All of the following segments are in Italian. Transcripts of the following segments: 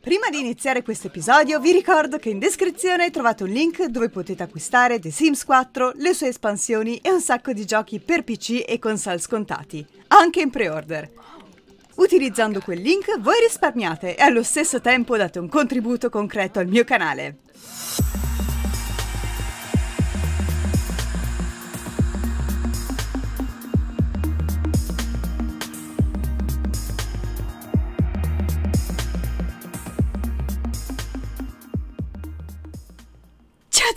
Prima di iniziare questo episodio vi ricordo che in descrizione trovate un link dove potete acquistare The Sims 4, le sue espansioni e un sacco di giochi per PC e console scontati, anche in pre-order. Utilizzando quel link voi risparmiate e allo stesso tempo date un contributo concreto al mio canale.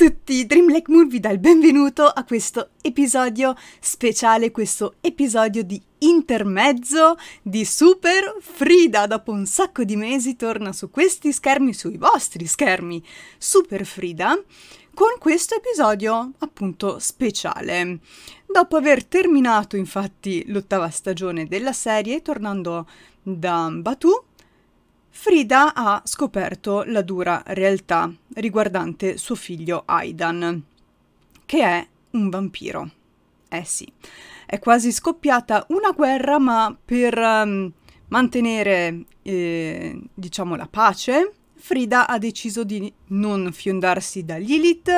tutti, Dream Dreamlike Moon vi dà il benvenuto a questo episodio speciale, questo episodio di intermezzo di Super Frida. Dopo un sacco di mesi torna su questi schermi, sui vostri schermi, Super Frida, con questo episodio appunto speciale. Dopo aver terminato infatti l'ottava stagione della serie, tornando da Batu, Frida ha scoperto la dura realtà riguardante suo figlio Aidan, che è un vampiro. Eh sì, è quasi scoppiata una guerra, ma per um, mantenere, eh, diciamo, la pace, Frida ha deciso di non fiondarsi da Lilith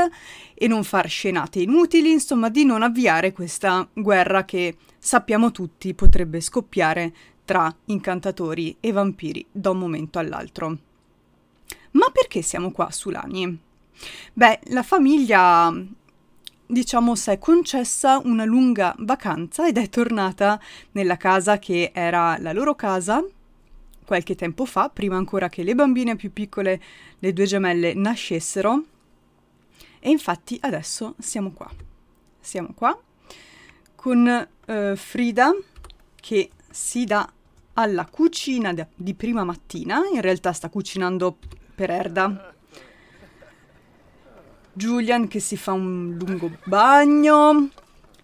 e non far scenate inutili, insomma di non avviare questa guerra che sappiamo tutti potrebbe scoppiare tra incantatori e vampiri da un momento all'altro. Ma perché siamo qua su Lani? Beh, la famiglia diciamo si è concessa una lunga vacanza ed è tornata nella casa che era la loro casa qualche tempo fa, prima ancora che le bambine più piccole, le due gemelle, nascessero. E infatti adesso siamo qua. Siamo qua con eh, Frida che si dà alla cucina di prima mattina, in realtà sta cucinando per Erda. Julian che si fa un lungo bagno.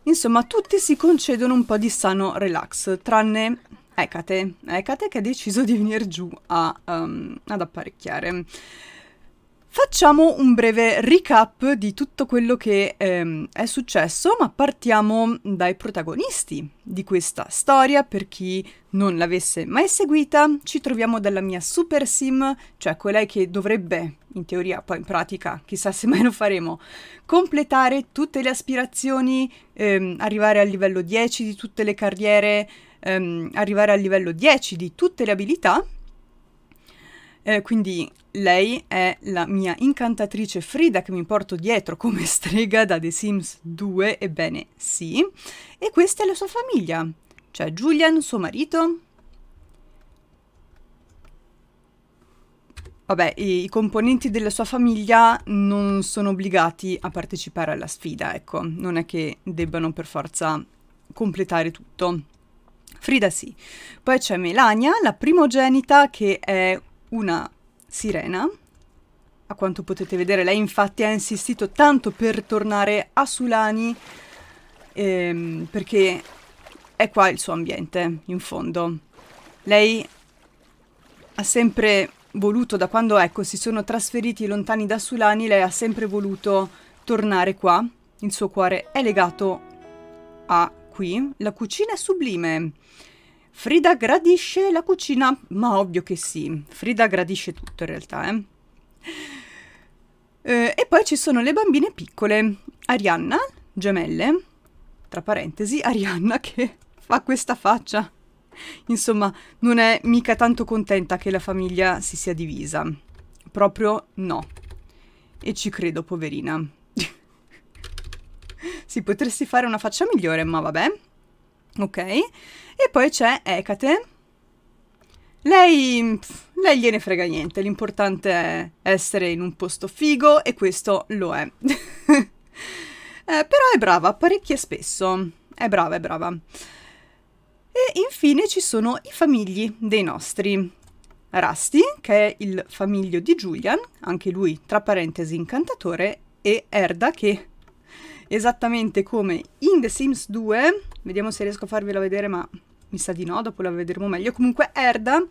Insomma, tutti si concedono un po' di sano relax, tranne Ecate. Ecate che ha deciso di venire giù a, um, ad apparecchiare. Facciamo un breve recap di tutto quello che ehm, è successo, ma partiamo dai protagonisti di questa storia. Per chi non l'avesse mai seguita, ci troviamo dalla mia super sim, cioè quella che dovrebbe, in teoria, poi in pratica, chissà se mai lo faremo, completare tutte le aspirazioni, ehm, arrivare al livello 10 di tutte le carriere, ehm, arrivare al livello 10 di tutte le abilità eh, quindi lei è la mia incantatrice Frida che mi porto dietro come strega da The Sims 2, ebbene sì. E questa è la sua famiglia, cioè Julian, suo marito. Vabbè, i, componenti della sua famiglia non sono obbligati a partecipare alla sfida, ecco, non è che debbano per forza completare tutto. Frida sì. Poi c'è Melania, la primogenita, che è una sirena. A quanto potete vedere, lei infatti ha insistito tanto per tornare a Sulani ehm, perché è qua il suo ambiente, in fondo. Lei ha sempre voluto, da quando ecco, si sono trasferiti lontani da Sulani, lei ha sempre voluto tornare qua. Il suo cuore è legato a qui. La cucina è sublime. Frida gradisce la cucina, ma ovvio che sì, Frida gradisce tutto in realtà. Eh. Eh, e poi ci sono le bambine piccole, Arianna, gemelle, tra parentesi, Arianna che fa questa faccia. Insomma, non è mica tanto contenta che la famiglia si sia divisa. Proprio no. E ci credo, poverina. si potresti fare una faccia migliore, ma vabbè. Ok? E poi c'è Ecate. Lei, pff, lei gliene frega niente, l'importante è essere in un posto figo e questo lo è. eh, però è brava, parecchia spesso. È brava, è brava. E infine ci sono i famigli dei nostri. Rusty, che è il famiglio di Julian, anche lui tra parentesi incantatore, e Erda, che esattamente come in The Sims 2, vediamo se riesco a farvelo vedere ma mi sa di no, dopo la vedremo meglio, comunque Erda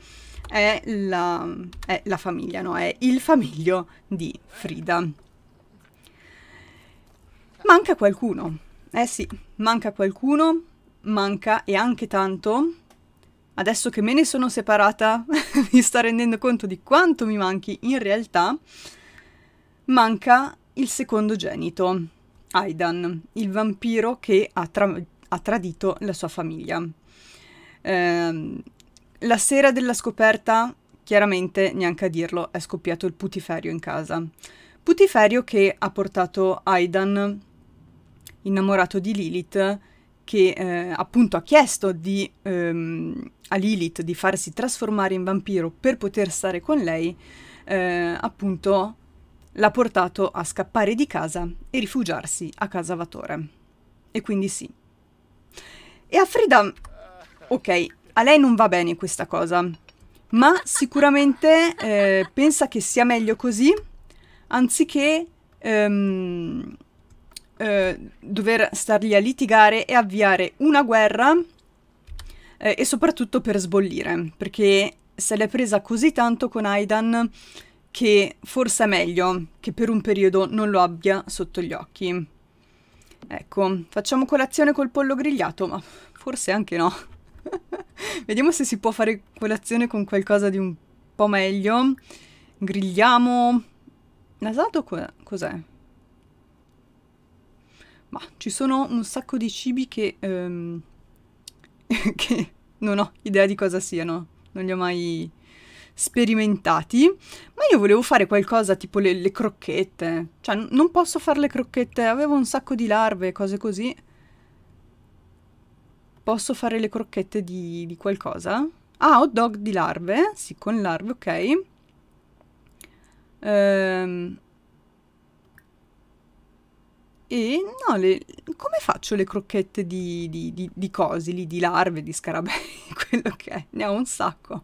è la, è la famiglia, no? È il famiglio di Frida. Manca qualcuno, eh sì, manca qualcuno, manca e anche tanto. Adesso che me ne sono separata, mi sto rendendo conto di quanto mi manchi in realtà. Manca il secondo genito. Aidan, il vampiro che ha, tra ha tradito la sua famiglia. Eh, la sera della scoperta, chiaramente, neanche a dirlo, è scoppiato il putiferio in casa. Putiferio che ha portato Aidan, innamorato di Lilith, che eh, appunto ha chiesto di, ehm, a Lilith di farsi trasformare in vampiro per poter stare con lei, eh, appunto l'ha portato a scappare di casa e rifugiarsi a casa Vatore. E quindi sì. E a Frida... Ok, a lei non va bene questa cosa, ma sicuramente eh, pensa che sia meglio così anziché ehm, eh, dover star lì a litigare e avviare una guerra eh, e soprattutto per sbollire, perché se l'è presa così tanto con Aidan che forse è meglio che per un periodo non lo abbia sotto gli occhi. Ecco, facciamo colazione col pollo grigliato, ma forse anche no. Vediamo se si può fare colazione con qualcosa di un po' meglio. Grigliamo... Nasato cos'è? Ma ci sono un sacco di cibi che, ehm, che non ho idea di cosa siano. Non li ho mai sperimentati, ma io volevo fare qualcosa tipo le, le crocchette. Cioè, non posso fare le crocchette, avevo un sacco di larve, cose così. Posso fare le crocchette di, di qualcosa? Ah, hot dog di larve, sì, con larve, ok. Ehm... E no, le, come faccio le crocchette di, di, di, di cosi, lì, di larve, di scarabei, quello che è? Ne ho un sacco.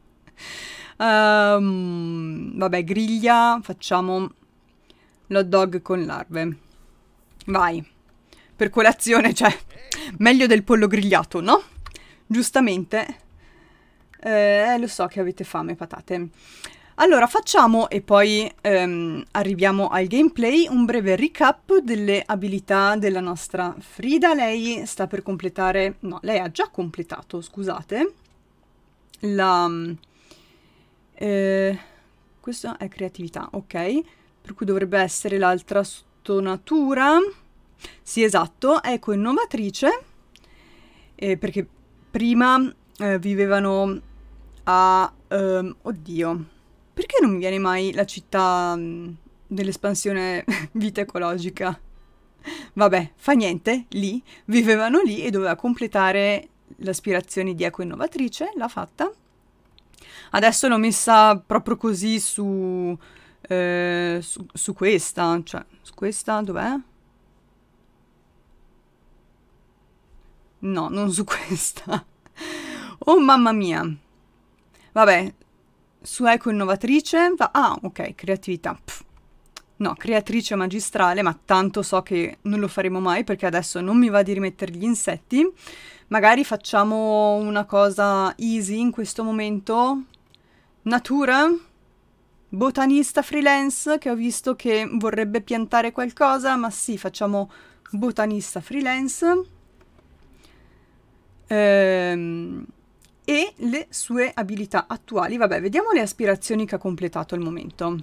Um, vabbè, griglia, facciamo l'hot dog con larve. Vai. Per colazione, cioè, meglio del pollo grigliato, no? Giustamente. Eh, lo so che avete fame, patate. Allora, facciamo e poi ehm, arriviamo al gameplay, un breve recap delle abilità della nostra Frida. Lei sta per completare... no, lei ha già completato, scusate, la eh, questa è creatività, ok. Per cui dovrebbe essere l'altra stonatura. Sì, esatto, ecco, innovatrice, eh, perché prima eh, vivevano a... Ehm, oddio, perché non mi viene mai la città mm, dell'espansione vita ecologica? Vabbè, fa niente, lì, vivevano lì e doveva completare l'aspirazione di eco innovatrice, l'ha fatta. Adesso l'ho messa proprio così su, eh, su, su questa, cioè su questa dov'è? No, non su questa. oh mamma mia. Vabbè, su Eco Innovatrice. Va ah, ok, creatività. Pff. No, creatrice magistrale, ma tanto so che non lo faremo mai perché adesso non mi va di rimettere gli insetti. Magari facciamo una cosa easy in questo momento natura, botanista freelance che ho visto che vorrebbe piantare qualcosa, ma sì, facciamo botanista freelance. Ehm, e le sue abilità attuali. Vabbè, vediamo le aspirazioni che ha completato al momento.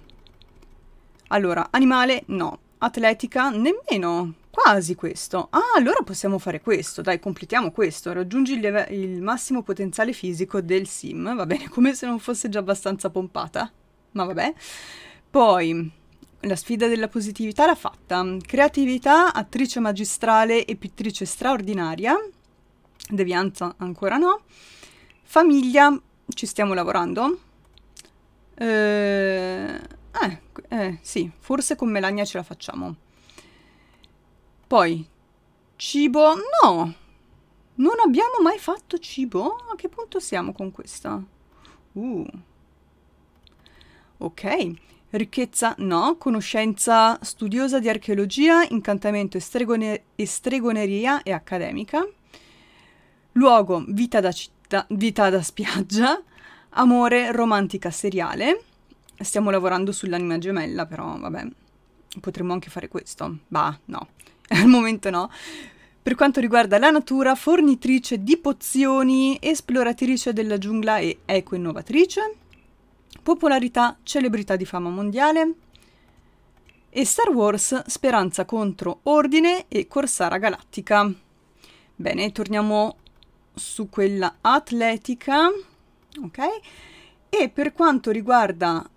Allora, animale no, atletica, nemmeno, quasi questo. Ah, allora possiamo fare questo, dai, completiamo questo, raggiungi il, il massimo potenziale fisico del sim, va bene, come se non fosse già abbastanza pompata, ma vabbè. Poi, la sfida della positività l'ha fatta. Creatività, attrice magistrale e pittrice straordinaria. Devianza ancora no. Famiglia, ci stiamo lavorando. Eh, eh eh, sì, forse con Melania ce la facciamo. Poi, cibo... No! Non abbiamo mai fatto cibo? A che punto siamo con questa? Uh. Ok. Ricchezza? No. Conoscenza studiosa di archeologia, incantamento e, stregone e stregoneria e accademica. Luogo? Vita da città... Vita da spiaggia. Amore? Romantica seriale. Stiamo lavorando sull'anima gemella, però vabbè, potremmo anche fare questo. Bah, no, al momento no. Per quanto riguarda la natura, fornitrice di pozioni, esploratrice della giungla e eco-innovatrice, popolarità, celebrità di fama mondiale, e Star Wars, speranza contro ordine e corsara galattica. Bene, torniamo su quella atletica, ok? E per quanto riguarda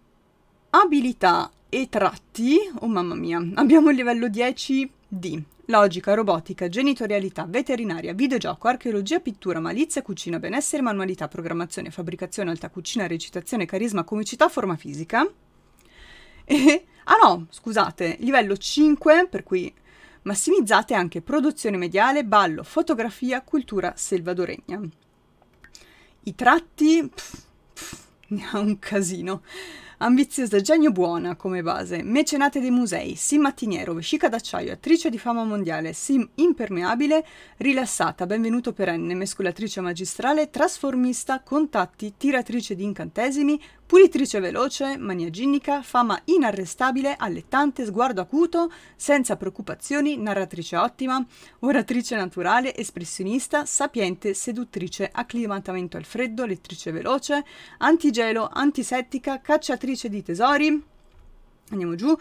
Abilità e tratti, oh mamma mia, abbiamo il livello 10 di Logica, robotica, genitorialità, veterinaria, videogioco, archeologia, pittura, malizia, cucina, benessere, manualità, programmazione, fabbricazione, alta cucina, recitazione, carisma, comicità, forma fisica. E, ah no, scusate, livello 5, per cui massimizzate anche produzione mediale, ballo, fotografia, cultura selvadoregna. I tratti... Pff, pff, ne un casino ambiziosa, genio buona come base, mecenate dei musei, sim mattiniero, vescica d'acciaio, attrice di fama mondiale, sim impermeabile, rilassata, benvenuto perenne, mescolatrice magistrale, trasformista, contatti, tiratrice di incantesimi, Pulitrice veloce, mania ginnica, fama inarrestabile, allettante, sguardo acuto, senza preoccupazioni, narratrice ottima, oratrice naturale, espressionista, sapiente, seduttrice, acclimatamento al freddo, lettrice veloce, antigelo, antisettica, cacciatrice di tesori. Andiamo giù.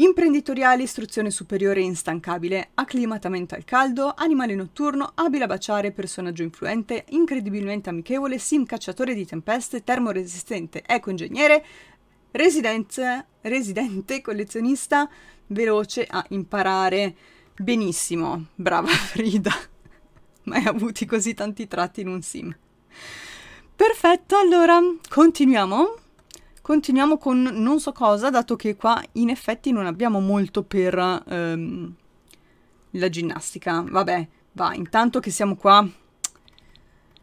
Imprenditoriale, istruzione superiore instancabile, acclimatamento al caldo, animale notturno, abile a baciare, personaggio influente, incredibilmente amichevole, sim cacciatore di tempeste, termoresistente, eco-ingegnere, residente, residente, collezionista, veloce a imparare. Benissimo, brava Frida. Mai avuti così tanti tratti in un sim. Perfetto, allora continuiamo. Continuiamo con non so cosa, dato che qua in effetti non abbiamo molto per ehm, la ginnastica. Vabbè, va, intanto che siamo qua...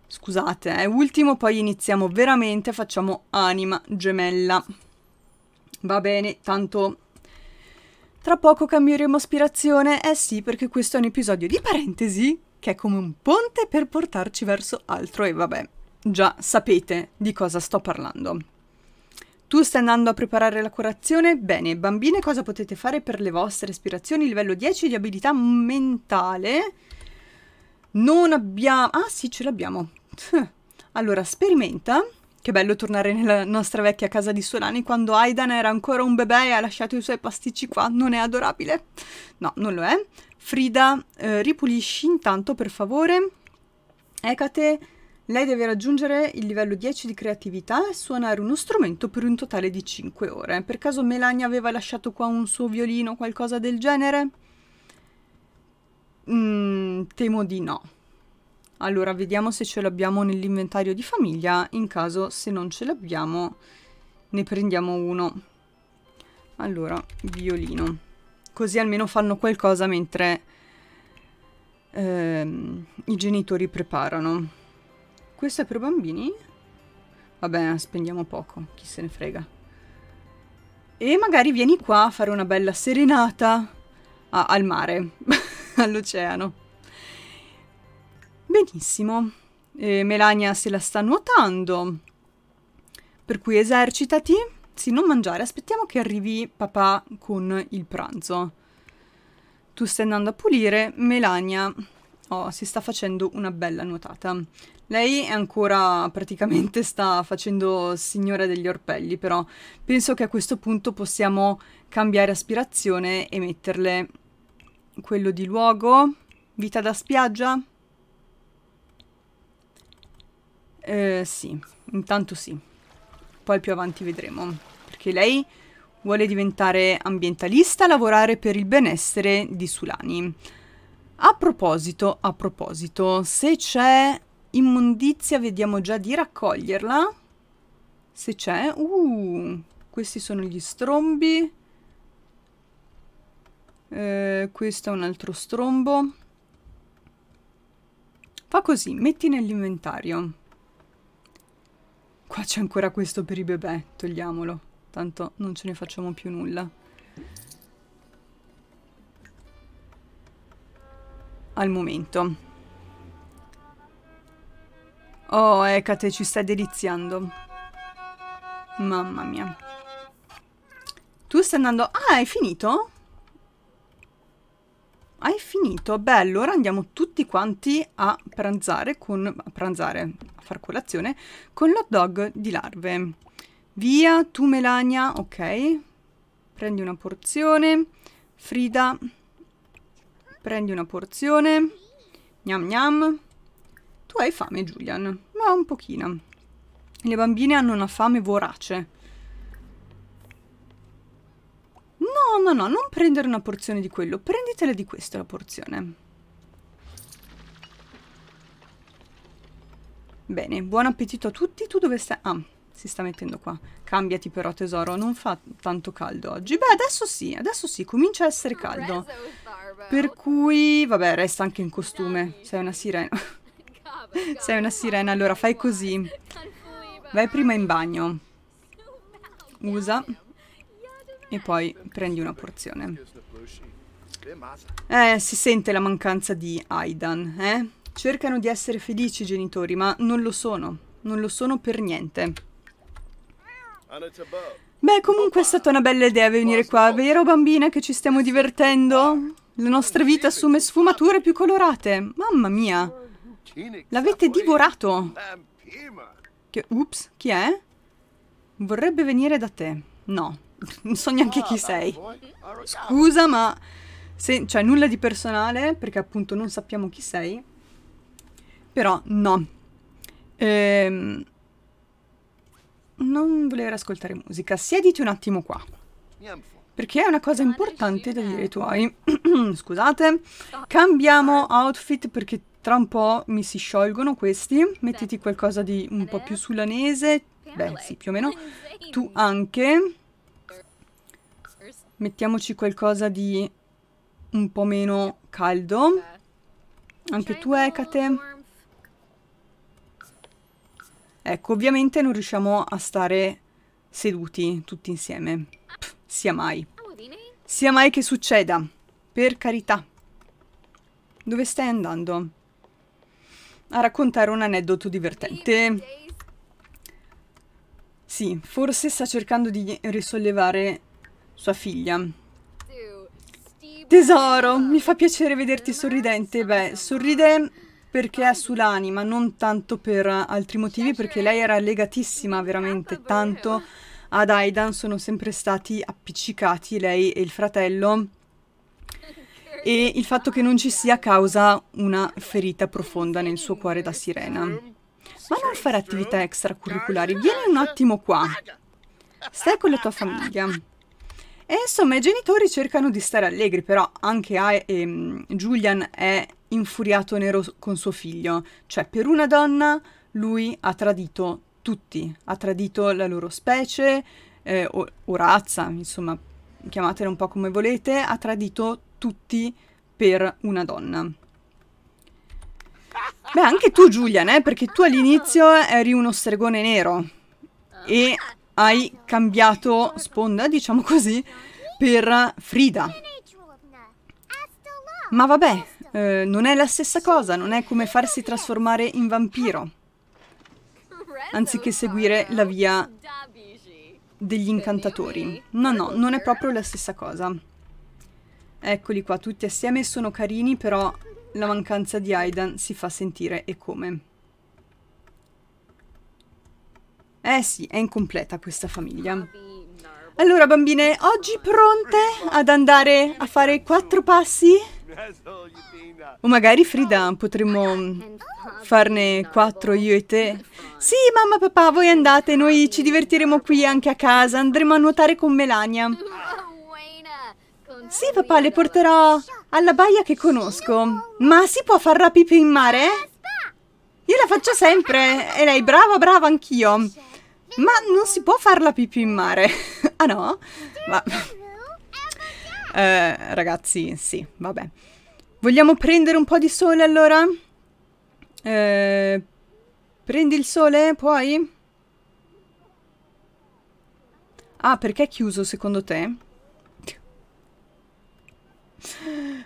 Scusate, è eh, ultimo, poi iniziamo veramente, facciamo anima gemella. Va bene, tanto tra poco cambieremo aspirazione? Eh sì, perché questo è un episodio di parentesi che è come un ponte per portarci verso altro e vabbè, già sapete di cosa sto parlando. Tu stai andando a preparare la colazione? Bene, bambine, cosa potete fare per le vostre aspirazioni? Livello 10 di abilità mentale. Non abbiamo... Ah sì, ce l'abbiamo. Allora, sperimenta. Che bello tornare nella nostra vecchia casa di Solani quando Aidan era ancora un bebè e ha lasciato i suoi pasticci qua. Non è adorabile? No, non lo è. Frida, eh, ripulisci intanto per favore. Ecate, lei deve raggiungere il livello 10 di creatività e suonare uno strumento per un totale di 5 ore. Per caso Melania aveva lasciato qua un suo violino o qualcosa del genere? Mm, temo di no. Allora, vediamo se ce l'abbiamo nell'inventario di famiglia. In caso, se non ce l'abbiamo, ne prendiamo uno. Allora, violino. Così almeno fanno qualcosa mentre ehm, i genitori preparano. Questo è per bambini? Vabbè, spendiamo poco, chi se ne frega. E magari vieni qua a fare una bella serenata ah, al mare, all'oceano. Benissimo. Eh, Melania se la sta nuotando. Per cui esercitati. Sì, non mangiare. Aspettiamo che arrivi papà con il pranzo. Tu stai andando a pulire. Melania Oh, si sta facendo una bella nuotata. Lei è ancora praticamente sta facendo signora degli orpelli, però penso che a questo punto possiamo cambiare aspirazione e metterle quello di luogo, vita da spiaggia. Eh, sì, intanto sì. Poi più avanti vedremo, perché lei vuole diventare ambientalista, lavorare per il benessere di Sulani. A proposito, a proposito, se c'è immondizia vediamo già di raccoglierla. Se c'è... Uh, questi sono gli strombi. Eh, questo è un altro strombo. Fa così, metti nell'inventario. Qua c'è ancora questo per i bebè, togliamolo. Tanto non ce ne facciamo più nulla. al momento. Oh, Ecate, ci stai deliziando. Mamma mia. Tu stai andando... Ah, hai finito? Hai finito? Bello, ora andiamo tutti quanti a pranzare con... A pranzare, a far colazione, con l'hot dog di larve. Via, tu Melania, ok. Prendi una porzione. Frida... Prendi una porzione. Gnam gnam. Tu hai fame, Julian? Ma un pochino. Le bambine hanno una fame vorace. No, no, no, non prendere una porzione di quello. Prenditela di questa la porzione. Bene, buon appetito a tutti. Tu dove stai? Ah, si sta mettendo qua. Cambiati però tesoro, non fa tanto caldo oggi. Beh, adesso sì, adesso sì, comincia a essere caldo. Per cui, vabbè, resta anche in costume. Sei una sirena. Sei una sirena, allora fai così. Vai prima in bagno. Usa. E poi prendi una porzione. Eh, si sente la mancanza di Aidan, eh? Cercano di essere felici i genitori, ma non lo sono. Non lo sono per niente. Beh, comunque è stata una bella idea venire qua, vero bambina che ci stiamo divertendo? La nostra vita assume sfumature più colorate. Mamma mia! L'avete divorato! Che, ups, chi è? Vorrebbe venire da te. No, non so neanche chi sei. Scusa, ma... Se, cioè, nulla di personale, perché appunto non sappiamo chi sei. Però, no. Ehm non voler ascoltare musica. Siediti un attimo qua. Perché è una cosa importante da dire ai tuoi. Scusate. Cambiamo outfit perché tra un po' mi si sciolgono questi. Mettiti qualcosa di un po' più sulanese. Beh, sì, più o meno. Tu anche. Mettiamoci qualcosa di un po' meno caldo. Anche tu, Ecate. Ecco, ovviamente non riusciamo a stare seduti tutti insieme. Pff, sia mai. Sia mai che succeda. Per carità. Dove stai andando? A raccontare un aneddoto divertente. Sì, forse sta cercando di risollevare sua figlia. Tesoro, mi fa piacere vederti sorridente. Beh, sorride perché è sull'anima, non tanto per altri motivi, perché lei era legatissima veramente tanto ad Aidan, sono sempre stati appiccicati lei e il fratello e il fatto che non ci sia causa una ferita profonda nel suo cuore da sirena. Ma non fare attività extracurriculari, vieni un attimo qua. Stai con la tua famiglia. E eh, insomma i genitori cercano di stare allegri, però anche a, ehm, Julian è infuriato nero con suo figlio, cioè per una donna lui ha tradito tutti, ha tradito la loro specie eh, o, o razza, insomma chiamatela un po' come volete, ha tradito tutti per una donna. Beh, anche tu Julian, eh, perché tu all'inizio eri uno stregone nero e hai cambiato sponda, diciamo così, per Frida. Ma vabbè, eh, non è la stessa cosa, non è come farsi trasformare in vampiro, anziché seguire la via degli incantatori. No, no, non è proprio la stessa cosa. Eccoli qua, tutti assieme sono carini, però la mancanza di Aidan si fa sentire e come. Eh sì, è incompleta questa famiglia. Allora bambine, oggi pronte ad andare a fare quattro passi? O magari Frida potremmo farne quattro io e te? Sì, mamma, papà, voi andate, noi ci divertiremo qui anche a casa, andremo a nuotare con Melania. Sì, papà, le porterò alla baia che conosco. Ma si può far la pipì in mare? Io la faccio sempre e lei, brava, brava, anch'io. Ma non si può farla pipì in mare? ah no? Ma... eh, ragazzi, sì, vabbè. Vogliamo prendere un po' di sole allora? Eh, prendi il sole, puoi? Ah, perché è chiuso secondo te?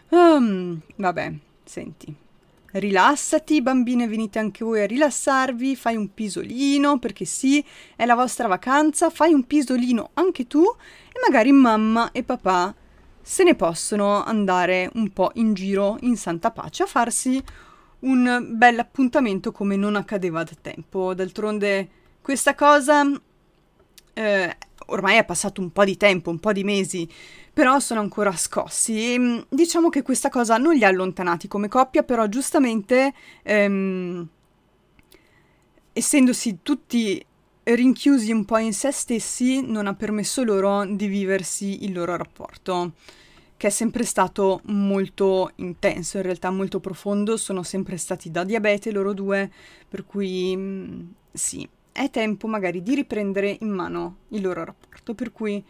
Um, vabbè, senti, rilassati bambine, venite anche voi a rilassarvi, fai un pisolino, perché sì, è la vostra vacanza, fai un pisolino anche tu e magari mamma e papà se ne possono andare un po' in giro in santa pace a farsi un bel appuntamento come non accadeva da tempo. D'altronde questa cosa eh, ormai è passato un po' di tempo, un po' di mesi, però sono ancora scossi. E, ehm, diciamo che questa cosa non li ha allontanati come coppia, però giustamente, ehm, essendosi tutti rinchiusi un po' in se stessi, non ha permesso loro di viversi il loro rapporto, che è sempre stato molto intenso, in realtà molto profondo, sono sempre stati da diabete loro due, per cui mm, sì, è tempo magari di riprendere in mano il loro rapporto, per cui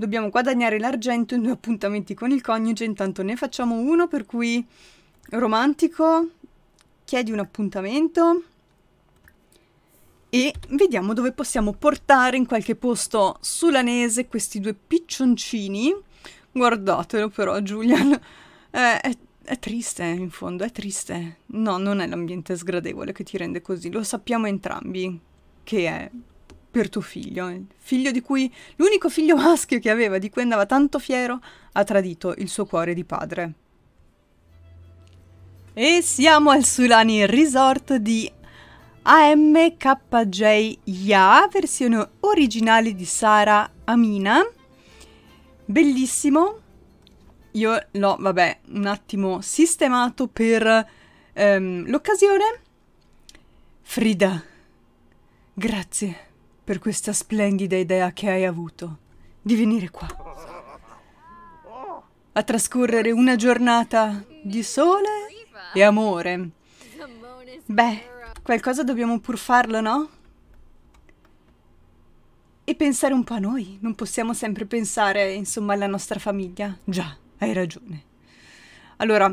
Dobbiamo guadagnare l'argento in due appuntamenti con il coniuge, intanto ne facciamo uno per cui romantico, chiedi un appuntamento e vediamo dove possiamo portare in qualche posto sulanese questi due piccioncini. Guardatelo però Julian, eh, è, è triste eh, in fondo, è triste. No, non è l'ambiente sgradevole che ti rende così, lo sappiamo entrambi che è per tuo figlio, il eh. figlio di cui l'unico figlio maschio che aveva, di cui andava tanto fiero, ha tradito il suo cuore di padre. E siamo al Sulani Resort di AMKJ Ya, versione originale di Sara Amina. Bellissimo. Io l'ho, vabbè, un attimo sistemato per ehm, l'occasione. Frida, grazie per questa splendida idea che hai avuto di venire qua. A trascorrere una giornata di sole e amore. Beh, qualcosa dobbiamo pur farlo, no? E pensare un po' a noi, non possiamo sempre pensare, insomma, alla nostra famiglia. Già, hai ragione. Allora,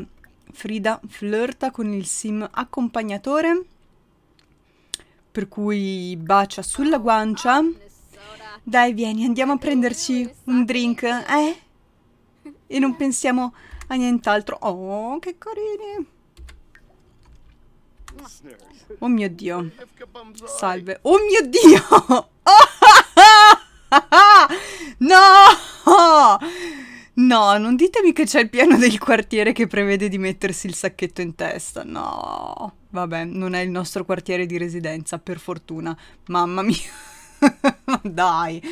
Frida flirta con il sim accompagnatore per cui bacia sulla guancia. Dai, vieni, andiamo a prenderci un drink, eh? E non pensiamo a nient'altro. Oh, che carini! Oh mio Dio. Salve. Oh mio Dio! Oh, no! No, non ditemi che c'è il piano del quartiere che prevede di mettersi il sacchetto in testa. No, vabbè, non è il nostro quartiere di residenza, per fortuna. Mamma mia. Dai.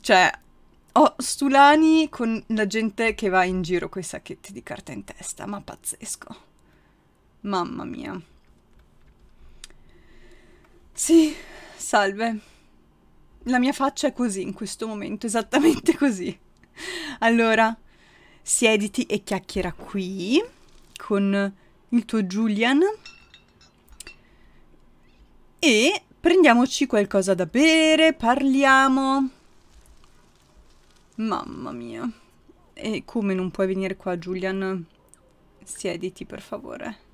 Cioè, ho stulani con la gente che va in giro con i sacchetti di carta in testa, ma pazzesco. Mamma mia. Sì, salve. La mia faccia è così in questo momento, esattamente così allora, siediti e chiacchiera qui con il tuo Julian e prendiamoci qualcosa da bere, parliamo. Mamma mia. E come non puoi venire qua, Julian? Siediti, per favore.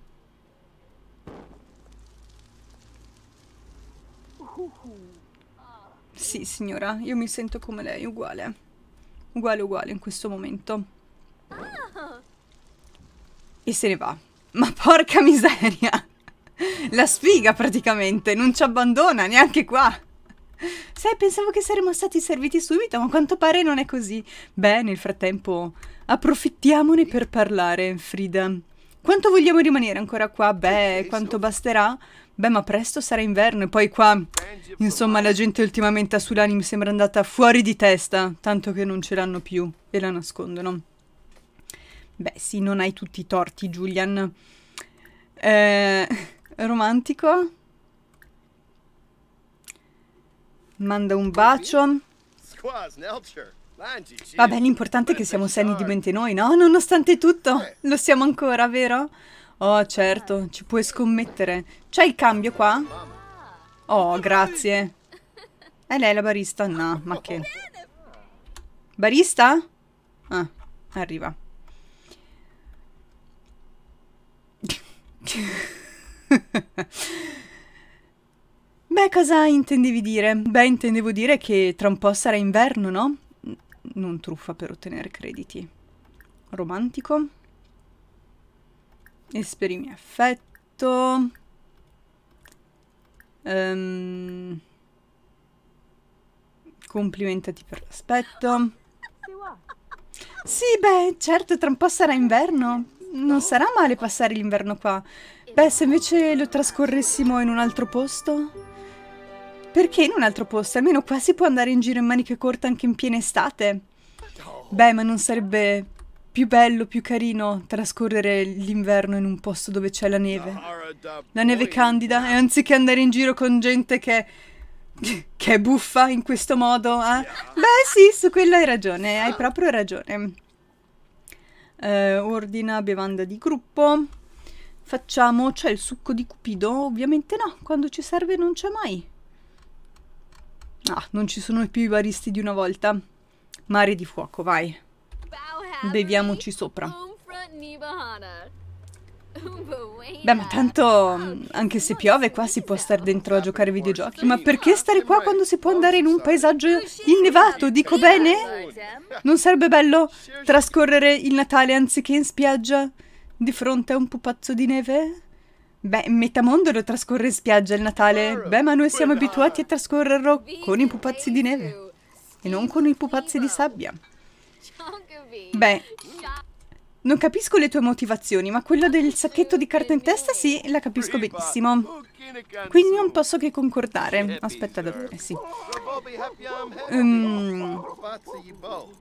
Sì, signora, io mi sento come lei, uguale uguale uguale in questo momento. E se ne va. Ma porca miseria! La sfiga praticamente, non ci abbandona neanche qua. Sai, pensavo che saremmo stati serviti subito, ma a quanto pare non è così. Beh, nel frattempo approfittiamone per parlare, Frida. Quanto vogliamo rimanere ancora qua? Beh, quanto basterà? Beh, ma presto sarà inverno e poi qua... Insomma, la gente ultimamente a Sulani mi sembra andata fuori di testa, tanto che non ce l'hanno più e la nascondono. Beh, sì, non hai tutti i torti, Julian. Eh, romantico? Manda un bacio. Vabbè, l'importante è che siamo sani di mente noi, no? Nonostante tutto, lo siamo ancora, vero? Oh, certo, ci puoi scommettere. C'è il cambio qua? Oh, grazie. E lei la barista? No, ma che... Barista? Ah, arriva. Beh, cosa intendevi dire? Beh, intendevo dire che tra un po' sarà inverno, no? Non truffa per ottenere crediti. Romantico. Esprimi affetto. Um, complimentati per l'aspetto. Sì, beh, certo, tra un po' sarà inverno. Non sarà male passare l'inverno qua. Beh, se invece lo trascorressimo in un altro posto? Perché in un altro posto? Almeno qua si può andare in giro in maniche corte anche in piena estate. Beh, ma non sarebbe più bello, più carino trascorrere l'inverno in un posto dove c'è la neve. Uh, la neve candida e anziché andare in giro con gente che che è buffa in questo modo, eh? Beh, sì, su quello hai ragione, hai proprio ragione. Eh, ordina bevanda di gruppo. Facciamo, c'è il succo di Cupido? Ovviamente no, quando ci serve non c'è mai. Ah, non ci sono più i baristi di una volta. Mare di fuoco, vai beviamoci sopra. Beh, ma tanto mm, anche se piove qua si può stare dentro a giocare ai videogiochi. Ma perché stare qua quando si può andare in un paesaggio innevato? Dico bene? Non sarebbe bello trascorrere il Natale anziché in spiaggia di fronte a un pupazzo di neve? Beh, metà mondo lo trascorre in spiaggia il Natale. Beh, ma noi siamo abituati a trascorrerlo con i pupazzi di neve e non con i pupazzi di sabbia. Beh, non capisco le tue motivazioni, ma quella del sacchetto di carta in testa sì, la capisco benissimo. Quindi non posso che concordare. Aspetta, eh, sì. Um,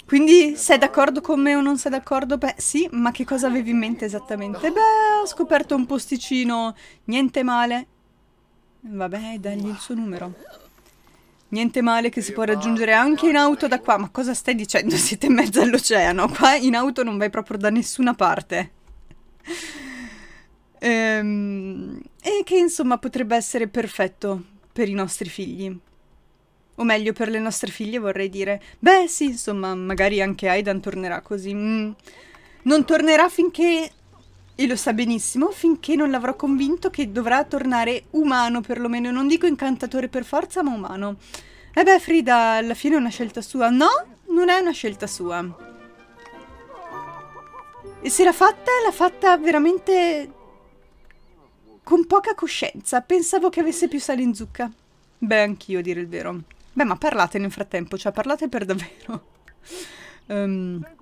quindi sei d'accordo con me o non sei d'accordo? Beh, sì, ma che cosa avevi in mente esattamente? Beh, ho scoperto un posticino, niente male. Vabbè, dagli il suo numero. Niente male che si può raggiungere anche in auto da qua. Ma cosa stai dicendo? Siete in mezzo all'oceano. Qua in auto non vai proprio da nessuna parte. Ehm, e che insomma potrebbe essere perfetto per i nostri figli. O meglio, per le nostre figlie vorrei dire. Beh sì, insomma, magari anche Aidan tornerà così. Mm. Non tornerà finché e lo sa benissimo finché non l'avrò convinto che dovrà tornare umano perlomeno, non dico incantatore per forza, ma umano. E eh beh, Frida, alla fine è una scelta sua. No, non è una scelta sua. E se l'ha fatta, l'ha fatta veramente con poca coscienza. Pensavo che avesse più sale in zucca. Beh, anch'io, a dire il vero. Beh, ma parlate nel frattempo, cioè parlate per davvero. um,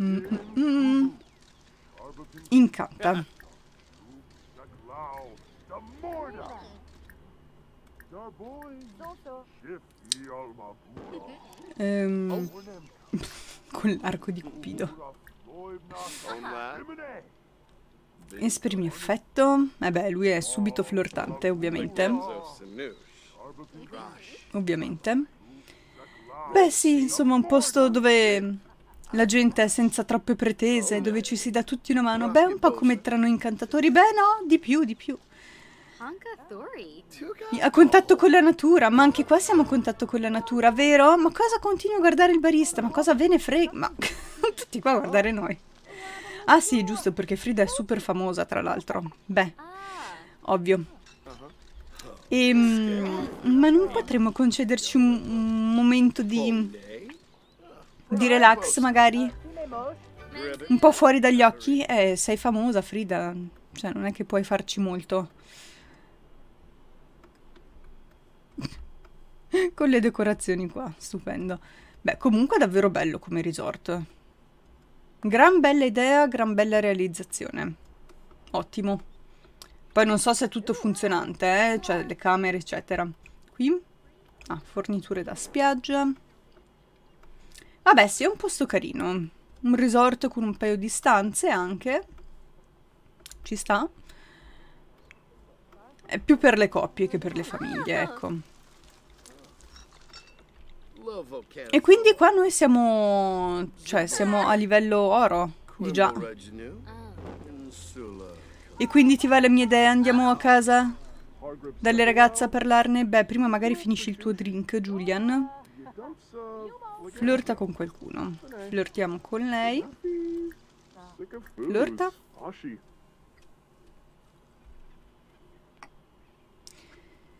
Mm, mm, mm. Incanta. Um, ehm, con l'arco di Cupido. Esprimi affetto. Eh beh, lui è subito flirtante, ovviamente. Ovviamente. Beh sì, insomma, un posto dove la gente senza troppe pretese, dove ci si dà tutti una mano. Beh, un po' come tra noi incantatori. Beh, no, di più, di più. A contatto con la natura, ma anche qua siamo a contatto con la natura, vero? Ma cosa continui a guardare il barista? Ma cosa ve ne frega? Ma tutti qua a guardare noi. Ah sì, giusto, perché Frida è super famosa, tra l'altro. Beh, ovvio. E, ehm, ma non potremmo concederci un, un momento di di relax magari, un po' fuori dagli occhi. Eh, sei famosa Frida, cioè non è che puoi farci molto. Con le decorazioni qua, stupendo. Beh, comunque è davvero bello come resort. Gran bella idea, gran bella realizzazione. Ottimo. Poi non so se è tutto funzionante, eh? cioè le camere, eccetera. Qui? Ah, forniture da spiaggia. Vabbè, sì, è un posto carino. Un resort con un paio di stanze anche. Ci sta. È più per le coppie che per le famiglie, ecco. E quindi qua noi siamo... Cioè, siamo a livello oro, di già. E quindi ti va la mia idea? Andiamo a casa dalle ragazze a parlarne? Beh, prima magari finisci il tuo drink, Julian. Flirta con qualcuno. Flirtiamo con lei. Flirta.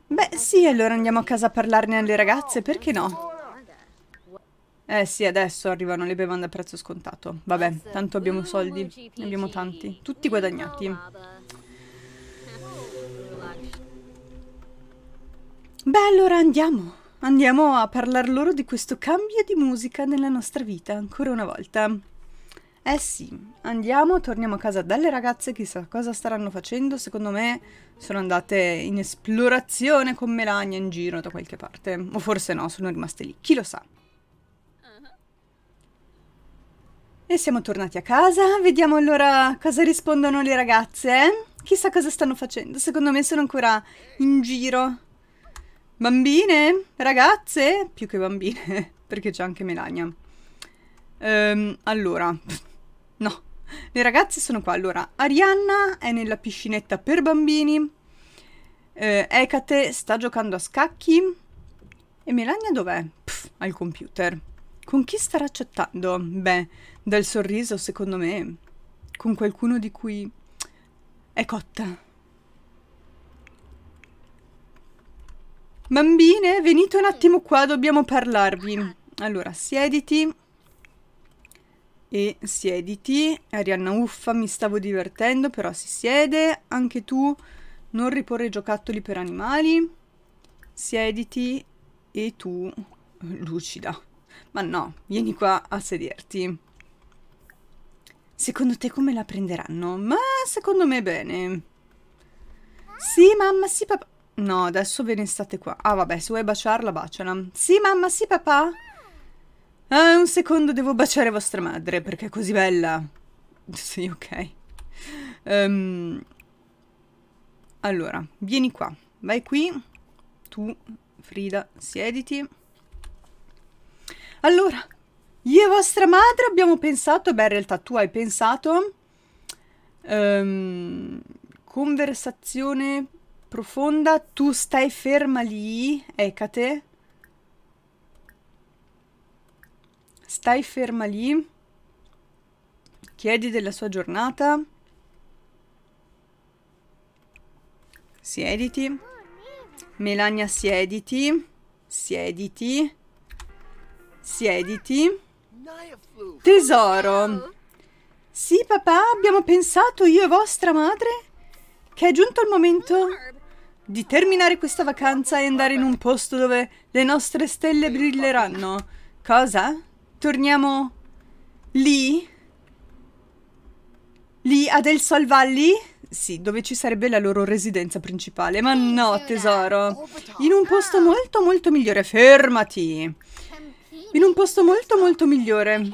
Beh, sì, allora andiamo a casa a parlarne alle ragazze, perché no? Eh sì, adesso arrivano le bevande a prezzo scontato. Vabbè, tanto abbiamo soldi. Ne abbiamo tanti. Tutti guadagnati. Beh, allora andiamo andiamo a parlare loro di questo cambio di musica nella nostra vita, ancora una volta. Eh sì, andiamo, torniamo a casa dalle ragazze, chissà cosa staranno facendo, secondo me sono andate in esplorazione con Melania in giro da qualche parte, o forse no, sono rimaste lì, chi lo sa. E siamo tornati a casa, vediamo allora cosa rispondono le ragazze. Eh? Chissà cosa stanno facendo, secondo me sono ancora in giro. Bambine, ragazze, più che bambine, perché c'è anche Melania. Um, allora, no, le ragazze sono qua. Allora, Arianna è nella piscinetta per bambini, eh, Ecate sta giocando a scacchi e Melania dov'è? al computer. Con chi starà chattando? Beh, dal sorriso, secondo me, con qualcuno di cui è cotta. Bambine, venite un attimo qua, dobbiamo parlarvi. Allora, siediti. E siediti. Arianna, uffa, mi stavo divertendo, però si siede. Anche tu, non riporre giocattoli per animali. Siediti. E tu, lucida. Ma no, vieni qua a sederti. Secondo te come la prenderanno? Ma secondo me bene. Sì, mamma, sì, papà. No, adesso ve ne state qua. Ah, vabbè, se vuoi baciarla, baciala. Sì, mamma, sì, papà. Ah, un secondo, devo baciare vostra madre, perché è così bella. Sì, ok. Um, allora, vieni qua. Vai qui. Tu, Frida, siediti. Allora, io e vostra madre abbiamo pensato... Beh, in realtà tu hai pensato... Um, conversazione profonda. Tu stai ferma lì, Ecate. Stai ferma lì. Chiedi della sua giornata. Siediti. Melania, siediti. Siediti. Siediti. Tesoro. Sì, papà, abbiamo pensato io e vostra madre che è giunto il momento di terminare questa vacanza e andare in un posto dove le nostre stelle brilleranno. Cosa? Torniamo lì? Lì ad El Sol Valley? Sì, dove ci sarebbe la loro residenza principale. Ma no, tesoro. In un posto molto, molto migliore. Fermati. In un posto molto, molto migliore.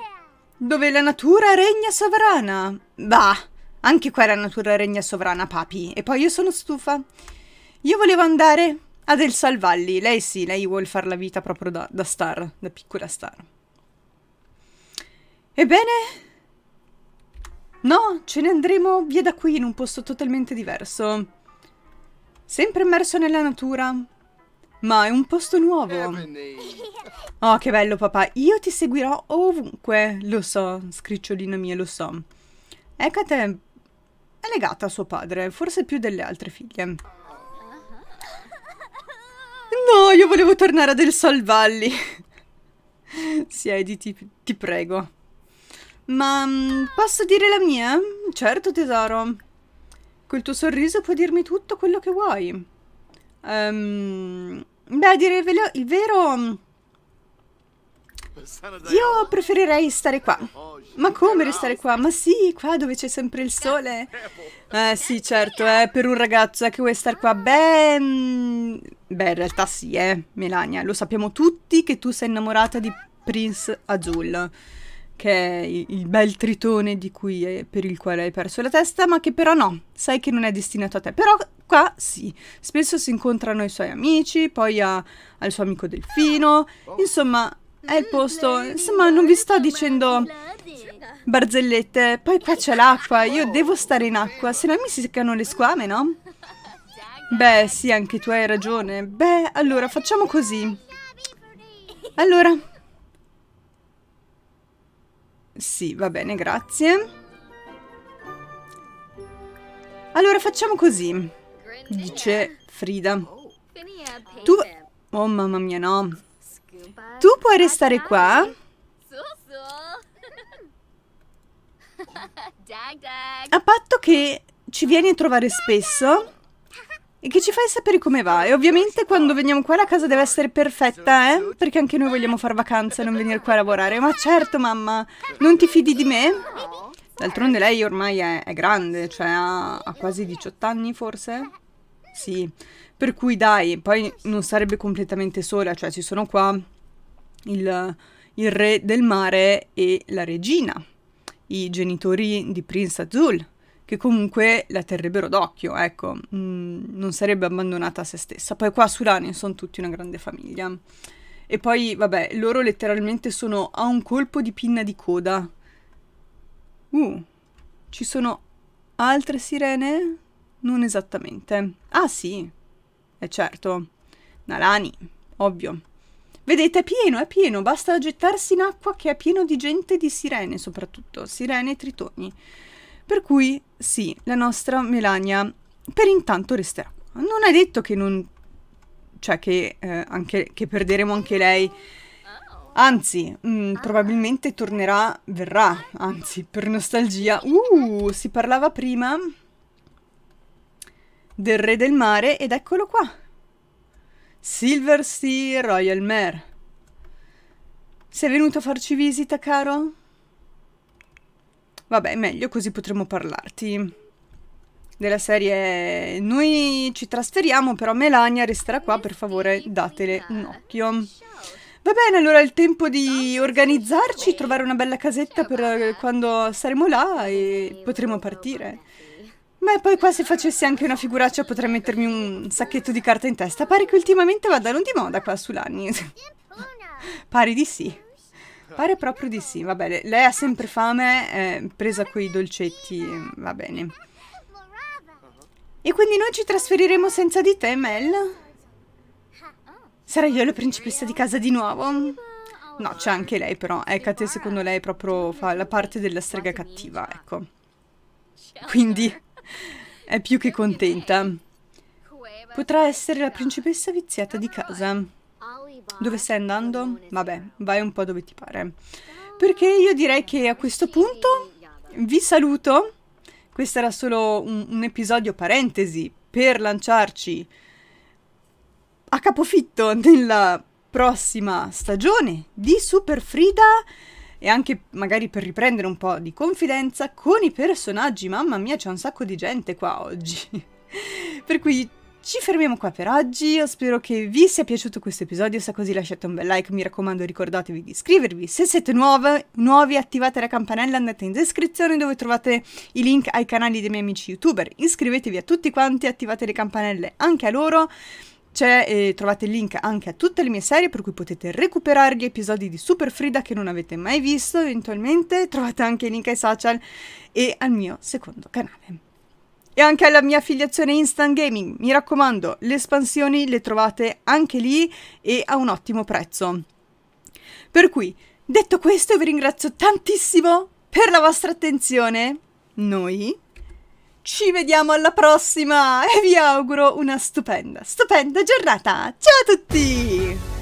Dove la natura regna sovrana. Bah, anche qua la natura regna sovrana, papi. E poi io sono stufa. Io volevo andare ad El Salvalli. Lei sì, lei vuole fare la vita proprio da, da star, da piccola star. Ebbene, no, ce ne andremo via da qui in un posto totalmente diverso. Sempre immerso nella natura, ma è un posto nuovo. Eh, oh, che bello papà, io ti seguirò ovunque, lo so, scricciolina mia, lo so. Ecate ecco è legata a suo padre, forse più delle altre figlie. No, io volevo tornare a Del Sol Valley. Siedi, ti, prego. Ma mm, posso dire la mia? Certo, tesoro. Col tuo sorriso puoi dirmi tutto quello che vuoi. Um, beh, a dire il vero mm, io oh. preferirei stare qua. Ma come restare qua? Ma sì, qua dove c'è sempre il sole. Eh sì, certo, eh, per un ragazzo eh, che vuoi stare qua. Beh, mm, beh, in realtà sì, eh, Melania. Lo sappiamo tutti che tu sei innamorata di Prince Azul, che è il bel tritone di cui è, eh, per il quale hai perso la testa, ma che però no, sai che non è destinato a te. Però qua sì, spesso si incontrano i suoi amici, poi ha, ha il suo amico Delfino, oh. insomma è il posto. Insomma, non vi sto dicendo barzellette. Poi qua c'è l'acqua, io devo stare in acqua, se no mi si seccano le squame, no? Beh, sì, anche tu hai ragione. Beh, allora, facciamo così. Allora. Sì, va bene, grazie. Allora, facciamo così, dice Frida. Tu... Oh, mamma mia, no. Tu puoi restare qua? A patto che ci vieni a trovare spesso e che ci fai sapere come va. E ovviamente quando veniamo qua la casa deve essere perfetta, eh? Perché anche noi vogliamo fare vacanza e non venire qua a lavorare. Ma certo, mamma, non ti fidi di me? D'altronde lei ormai è, è grande, cioè ha, ha quasi 18 anni forse? Sì. Per cui dai, poi non sarebbe completamente sola, cioè ci sono qua il, il re del mare e la regina, i genitori di Prince Azul, che comunque la terrebbero d'occhio, ecco, mm, non sarebbe abbandonata a se stessa. Poi qua su Rani sono tutti una grande famiglia. E poi, vabbè, loro letteralmente sono a un colpo di pinna di coda. Uh, ci sono altre sirene? Non esattamente. Ah sì, è certo. Nalani, ovvio. Vedete, è pieno, è pieno, basta gettarsi in acqua che è pieno di gente di sirene soprattutto, sirene e tritoni. Per cui sì, la nostra Melania per intanto resterà Non è detto che non... cioè che, eh, anche, che perderemo anche lei. Anzi, mh, mm, probabilmente tornerà, verrà, anzi, per nostalgia. Uh, si parlava prima del re del mare ed eccolo qua. Silver Sea Royal Mare. Sei venuto a farci visita, caro? Vabbè, meglio così potremo parlarti. Della serie... Noi ci trasferiamo, però Melania resterà qua, per favore datele un occhio. Va bene, allora è il tempo di organizzarci, trovare una bella casetta per quando saremo là e potremo partire. Ma poi qua se facessi anche una figuraccia potrei mettermi un sacchetto di carta in testa. Pare che ultimamente vada non di moda qua sull'anni. Pare di sì. Pare proprio di sì, va bene. Lei ha sempre fame, eh, presa quei dolcetti, va bene. E quindi noi ci trasferiremo senza di te, Mel? Sarai io la principessa di casa di nuovo? No, c'è anche lei però. Ekate secondo lei proprio fa la parte della strega cattiva, ecco. Quindi... È più che contenta. Potrà essere la principessa viziata di casa. Dove stai andando? Vabbè, vai un po' dove ti pare. Perché io direi che a questo punto vi saluto. Questo era solo un, un episodio parentesi per lanciarci a capofitto nella prossima stagione di Super Frida e anche magari per riprendere un po' di confidenza con i personaggi. Mamma mia, c'è un sacco di gente qua oggi. per cui ci fermiamo qua per oggi, io spero che vi sia piaciuto questo episodio, se è così lasciate un bel like, mi raccomando ricordatevi di iscrivervi, se siete nuove, nuovi attivate la campanella, andate in descrizione dove trovate i link ai canali dei miei amici youtuber, iscrivetevi a tutti quanti, attivate le campanelle anche a loro, eh, trovate il link anche a tutte le mie serie per cui potete recuperare gli episodi di Super Frida che non avete mai visto eventualmente, trovate anche il link ai social e al mio secondo canale. E anche alla mia affiliazione Instant Gaming, mi raccomando, le espansioni le trovate anche lì e a un ottimo prezzo. Per cui, detto questo, vi ringrazio tantissimo per la vostra attenzione. Noi ci vediamo alla prossima e vi auguro una stupenda, stupenda giornata. Ciao a tutti!